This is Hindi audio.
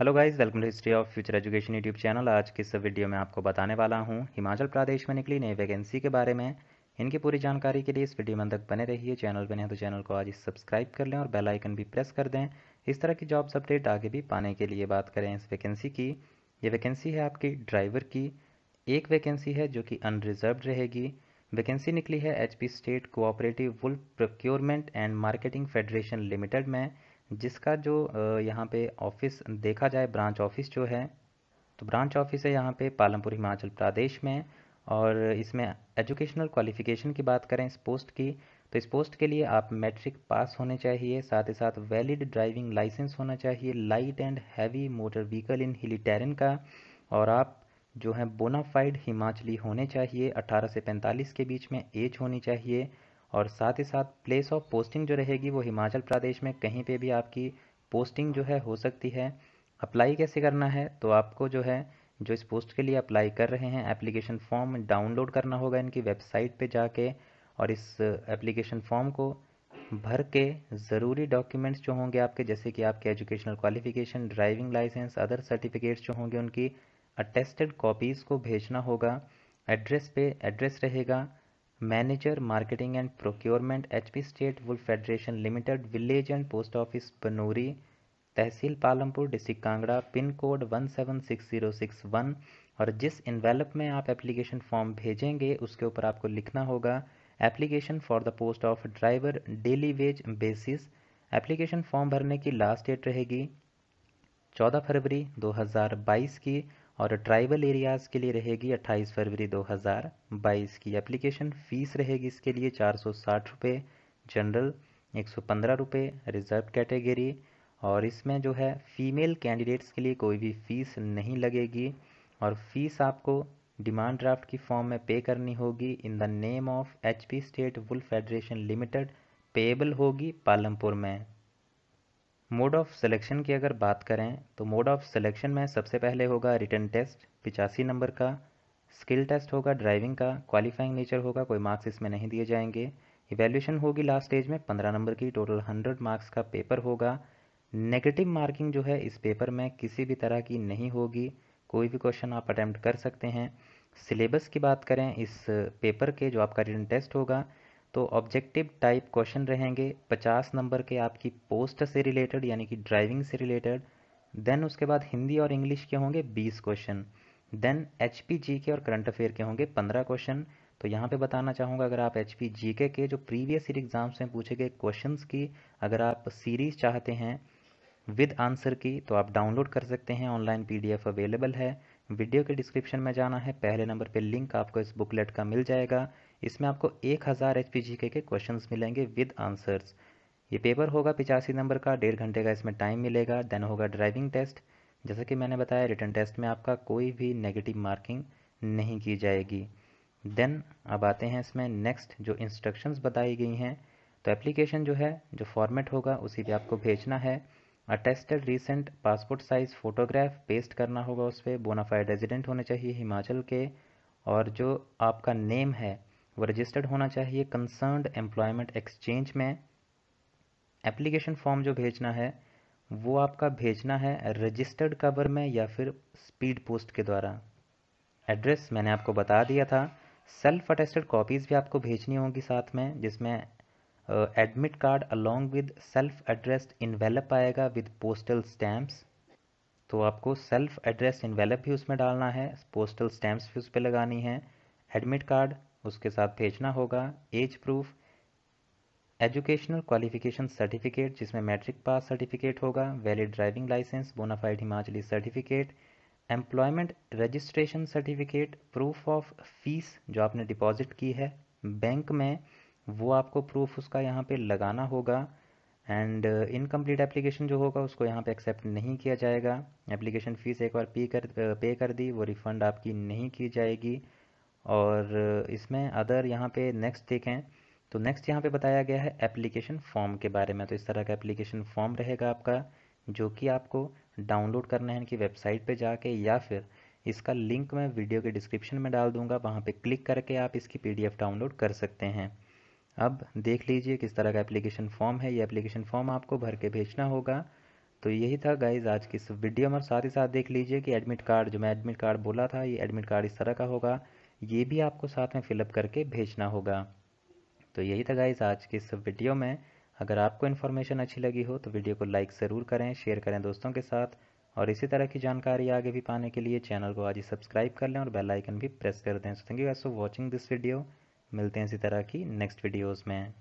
hello guys welcome to history of future education YouTube channel आज की इस वीडियो में आपको बताने वाला हूं हिमाचल प्रदेश में निकली नई वैकेंसी के बारे में इनकी पूरी जानकारी के लिए इस वीडियो में तक बने रहिए चैनल बने तो चैनल को आज सब्सक्राइब कर लें और बेल आइकन भी प्रेस कर दें इस तरह की जॉब्स अपडेट आगे भी पाने के लिए बात करें इस वैकेंसी की ये वैकेंसी है आपकी ड्राइवर की एक वैकेंसी है जो कि अनरिजर्व रहेगी वैकेंसी निकली है H state cooperative wool procurement and marketing federation limited में जिसका जो यहाँ पे ऑफिस देखा जाए ब्रांच ऑफिस जो है तो ब्रांच ऑफिस है यहाँ पे पालमपुर हिमाचल प्रदेश में और इसमें एजुकेशनल क्वालिफ़िकेशन की बात करें इस पोस्ट की तो इस पोस्ट के लिए आप मैट्रिक पास होने चाहिए साथ ही साथ वैलिड ड्राइविंग लाइसेंस होना चाहिए light and heavy motor vehicle in hilly terrain का और आप जो है बोनाफाइड हिमाचली होने चाहिए 18 से 45 के बीच में एज होनी चाहिए और साथ ही साथ प्लेस ऑफ पोस्टिंग जो रहेगी वो हिमाचल प्रदेश में कहीं पे भी आपकी पोस्टिंग जो है हो सकती है अप्लाई कैसे करना है तो आपको जो है जो इस पोस्ट के लिए अप्लाई कर रहे हैं एप्लीकेशन फॉर्म डाउनलोड करना होगा इनकी वेबसाइट पे जाके और इस एप्लीकेशन फॉर्म को भर के ज़रूरी डॉक्यूमेंट्स जो होंगे आपके जैसे कि आपके educational qualification driving licence other certificates जो होंगे उनकी अटेस्टेड कॉपीज़ को भेजना होगा एड्रेस पे एड्रेस रहेगा manager marketing and procurement H P state wool federation limited village and post office Banori tehsil Palampur district Kangra pin code one seven six six zero one और जिस इन्वेलप में आप एप्लीकेशन फॉर्म भेजेंगे उसके ऊपर आपको लिखना होगा application for the post of driver daily wage basis application form भरने की लास्ट डेट रहेगी चौदह फरवरी दो हज़ार बाईस की और ट्राइबल एरियाज़ के लिए रहेगी 28 फरवरी 2022 की एप्लीकेशन फ़ीस रहेगी इसके लिए चार सौ जनरल एक सौ रिज़र्व कैटेगरी और इसमें जो है फीमेल कैंडिडेट्स के लिए कोई भी फ़ीस नहीं लगेगी और फ़ीस आपको डिमांड ड्राफ्ट की फॉर्म में पे करनी होगी in the name of H P state wool federation limited payable होगी पालमपुर में मोड ऑफ सिलेक्शन की अगर बात करें तो मोड ऑफ सिलेक्शन में सबसे पहले होगा रिटर्न टेस्ट पिचासी नंबर का स्किल टेस्ट होगा ड्राइविंग का क्वालिफाइंग नेचर होगा कोई मार्क्स इसमें नहीं दिए जाएंगे इवेल्यूशन होगी लास्ट स्टेज में पंद्रह नंबर की टोटल हंड्रेड मार्क्स का पेपर होगा नेगेटिव मार्किंग जो है इस पेपर में किसी भी तरह की नहीं होगी कोई भी क्वेश्चन आप अटैम्प्ट कर सकते हैं सिलेबस की बात करें इस पेपर के जो आपका रिटर्न टेस्ट होगा तो ऑब्जेक्टिव टाइप क्वेश्चन रहेंगे 50 नंबर के आपकी पोस्ट से रिलेटेड यानी कि ड्राइविंग से रिलेटेड देन उसके बाद हिंदी और इंग्लिश के होंगे 20 question then H P G के और करंट अफेयर के होंगे 15 क्वेश्चन तो यहाँ पे बताना चाहूँगा अगर आप एच पी जी के, के जो प्रीवियस ईयर एग्जाम्स में पूछे गए क्वेश्चन की अगर आप सीरीज चाहते हैं विद आंसर की तो आप डाउनलोड कर सकते हैं ऑनलाइन एफ अवेलेबल है वीडियो के डिस्क्रिप्शन में जाना है पहले नंबर पे लिंक आपको इस बुकलेट का मिल जाएगा इसमें आपको एक हज़ार एच पी जी के क्वेश्चन मिलेंगे विद आंसर्स ये पेपर होगा पिचासी नंबर का डेढ़ घंटे का इसमें टाइम मिलेगा देन होगा ड्राइविंग टेस्ट जैसा कि मैंने बताया रिटर्न टेस्ट में आपका कोई भी नेगेटिव मार्किंग नहीं की जाएगी देन अब आते हैं इसमें नेक्स्ट जो इंस्ट्रक्शंस बताई गई हैं तो एप्लीकेशन जो है जो फॉर्मेट होगा उसी पर आपको भेजना है attested recent passport size photograph paste करना होगा उस पर बोनाफाइड रेजिडेंट होने चाहिए हिमाचल के और जो आपका नेम है वो रजिस्टर्ड होना चाहिए कंसर्नड एम्प्लॉयमेंट एक्सचेंज में एप्लीकेशन फॉर्म जो भेजना है वो आपका भेजना है रजिस्टर्ड कवर में या फिर स्पीड पोस्ट के द्वारा एड्रेस मैंने आपको बता दिया था सेल्फ अटेस्टेड कॉपीज़ भी आपको भेजनी होगी साथ में जिसमें admit card along with self addressed envelope आएगा विद पोस्टल स्टैम्प्स तो आपको सेल्फ एड्रेस इन्वेलप भी उसमें डालना है पोस्टल स्टैम्प्स भी उस पर लगानी है एडमिट कार्ड उसके साथ भेजना होगा age proof educational qualification certificate जिसमें मैट्रिक पास सर्टिफिकेट होगा valid driving licence bonafide Himachali certificate employment registration certificate proof of fees जो आपने डिपॉजिट की है बैंक में वो आपको प्रूफ उसका यहाँ पे लगाना होगा एंड इनकम्प्लीट एप्लीकेशन जो होगा उसको यहाँ पे एक्सेप्ट नहीं किया जाएगा एप्लीकेशन फ़ीस एक बार पे कर पे uh, कर दी वो रिफ़ंड आपकी नहीं की जाएगी और इसमें अदर यहाँ पे नेक्स्ट देखें तो नेक्स्ट यहाँ पे बताया गया है एप्लीकेशन फॉर्म के बारे में तो इस तरह का एप्लीकेशन फॉर्म रहेगा आपका जो कि आपको डाउनलोड करना है इनकी वेबसाइट पे जाके या फिर इसका लिंक मैं वीडियो के डिस्क्रिप्शन में डाल दूंगा वहाँ पे क्लिक करके आप इसकी पीडीएफ डाउनलोड कर सकते हैं अब देख लीजिए किस तरह का एप्लीकेशन फॉर्म है ये एप्लीकेशन फॉर्म आपको भर के भेजना होगा तो यही था गाइज आज की इस वीडियो में साथ ही साथ देख लीजिए कि एडमिट कार्ड जो मैं एडमिट कार्ड बोला था ये एडमिट कार्ड इस तरह का होगा ये भी आपको साथ में फिलअप करके भेजना होगा तो यही था गाइज आज की इस वीडियो में अगर आपको इन्फॉर्मेशन अच्छी लगी हो तो वीडियो को लाइक ज़रूर करें शेयर करें दोस्तों के साथ और इसी तरह की जानकारी आगे भी पाने के लिए चैनल को आज ही सब्सक्राइब कर लें और बेल आइकन भी प्रेस कर दें so thank you guys for watching this video मिलते हैं इसी तरह की नेक्स्ट वीडियोज़ में